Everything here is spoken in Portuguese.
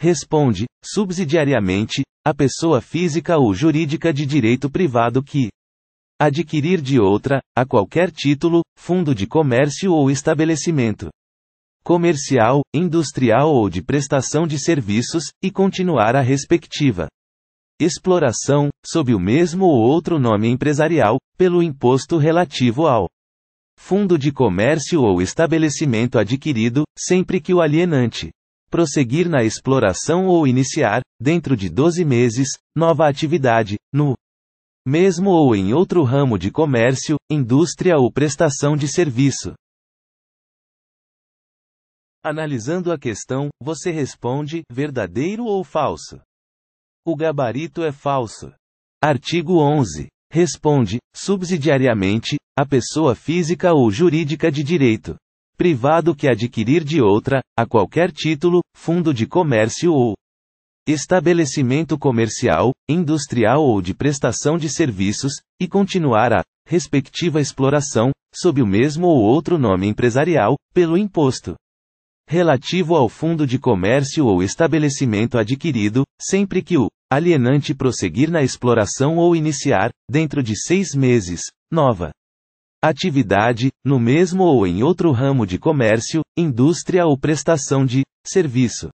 responde, subsidiariamente, a pessoa física ou jurídica de direito privado que adquirir de outra, a qualquer título, fundo de comércio ou estabelecimento comercial, industrial ou de prestação de serviços, e continuar a respectiva exploração, sob o mesmo ou outro nome empresarial, pelo imposto relativo ao fundo de comércio ou estabelecimento adquirido, sempre que o alienante prosseguir na exploração ou iniciar, dentro de 12 meses, nova atividade, no mesmo ou em outro ramo de comércio, indústria ou prestação de serviço. Analisando a questão, você responde: verdadeiro ou falso? O gabarito é falso. Artigo 11. Responde, subsidiariamente, a pessoa física ou jurídica de direito privado que adquirir de outra, a qualquer título, fundo de comércio ou estabelecimento comercial, industrial ou de prestação de serviços, e continuar a respectiva exploração, sob o mesmo ou outro nome empresarial, pelo imposto relativo ao fundo de comércio ou estabelecimento adquirido, sempre que o alienante prosseguir na exploração ou iniciar, dentro de seis meses, nova atividade, no mesmo ou em outro ramo de comércio, indústria ou prestação de serviço.